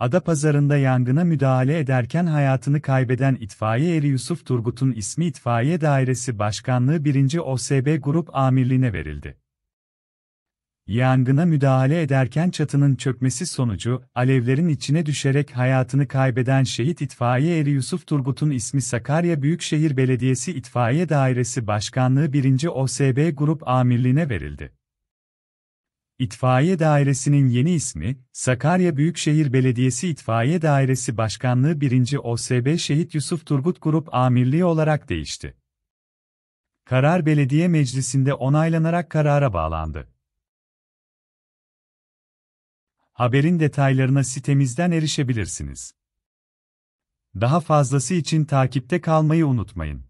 Ada pazarında yangına müdahale ederken hayatını kaybeden itfaiye eri Yusuf Turgut'un ismi itfaiye Dairesi Başkanlığı 1. OSB Grup Amirliğine verildi. Yangına müdahale ederken çatının çökmesi sonucu, alevlerin içine düşerek hayatını kaybeden şehit itfaiye eri Yusuf Turgut'un ismi Sakarya Büyükşehir Belediyesi İtfaiye Dairesi Başkanlığı 1. OSB Grup Amirliğine verildi. İtfaiye Dairesi'nin yeni ismi, Sakarya Büyükşehir Belediyesi İtfaiye Dairesi Başkanlığı 1. OSB Şehit Yusuf Turgut Grup Amirliği olarak değişti. Karar belediye meclisinde onaylanarak karara bağlandı. Haberin detaylarına sitemizden erişebilirsiniz. Daha fazlası için takipte kalmayı unutmayın.